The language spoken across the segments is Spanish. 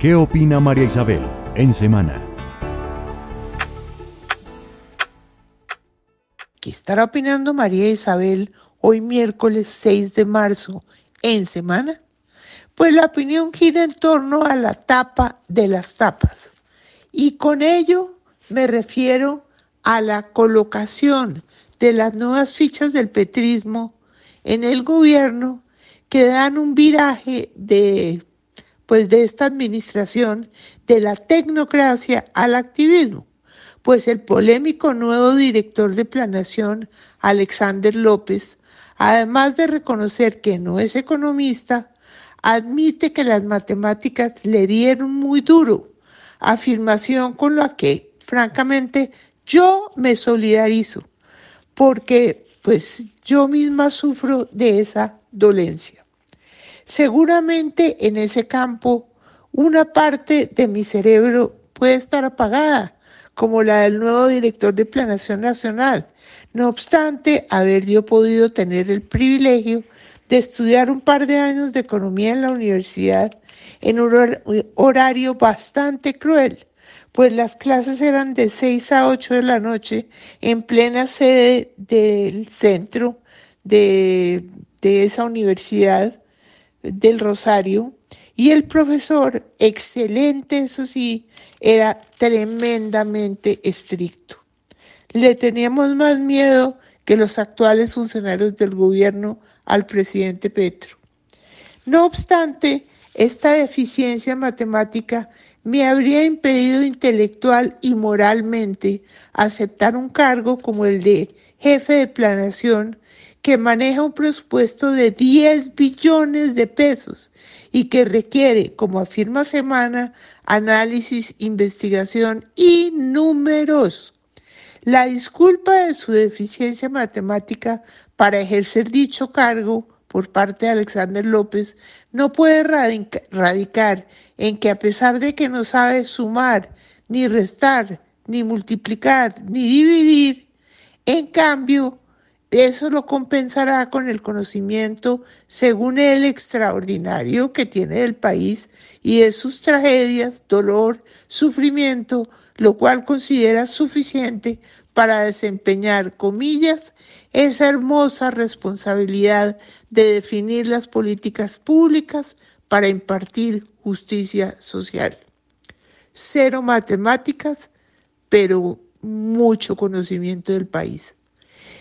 ¿Qué opina María Isabel en semana? ¿Qué estará opinando María Isabel hoy miércoles 6 de marzo en semana? Pues la opinión gira en torno a la tapa de las tapas. Y con ello me refiero a la colocación de las nuevas fichas del petrismo en el gobierno que dan un viraje de pues de esta administración de la tecnocracia al activismo, pues el polémico nuevo director de Planación, Alexander López, además de reconocer que no es economista, admite que las matemáticas le dieron muy duro, afirmación con la que, francamente, yo me solidarizo, porque pues yo misma sufro de esa dolencia. Seguramente en ese campo una parte de mi cerebro puede estar apagada, como la del nuevo director de Planación Nacional. No obstante, haber yo podido tener el privilegio de estudiar un par de años de economía en la universidad en un horario bastante cruel, pues las clases eran de 6 a 8 de la noche en plena sede del centro de, de esa universidad del Rosario y el profesor, excelente, eso sí, era tremendamente estricto. Le teníamos más miedo que los actuales funcionarios del gobierno al presidente Petro. No obstante, esta deficiencia matemática me habría impedido intelectual y moralmente aceptar un cargo como el de jefe de planación que maneja un presupuesto de 10 billones de pesos y que requiere, como afirma Semana, análisis, investigación y números. La disculpa de su deficiencia matemática para ejercer dicho cargo por parte de Alexander López no puede radicar en que a pesar de que no sabe sumar, ni restar, ni multiplicar, ni dividir, en cambio eso lo compensará con el conocimiento, según él, extraordinario que tiene del país y de sus tragedias, dolor, sufrimiento, lo cual considera suficiente para desempeñar, comillas, esa hermosa responsabilidad de definir las políticas públicas para impartir justicia social. Cero matemáticas, pero mucho conocimiento del país.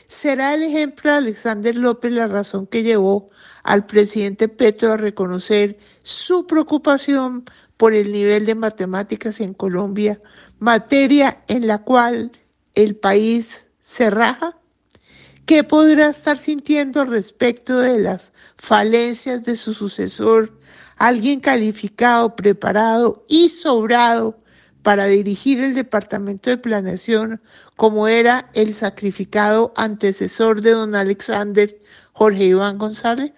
Será el ejemplo de Alexander López la razón que llevó al presidente Petro a reconocer su preocupación por el nivel de matemáticas en Colombia, materia en la cual el país se raja? ¿Qué podrá estar sintiendo respecto de las falencias de su sucesor, alguien calificado, preparado y sobrado para dirigir el Departamento de Planeación como era el sacrificado antecesor de don Alexander Jorge Iván González?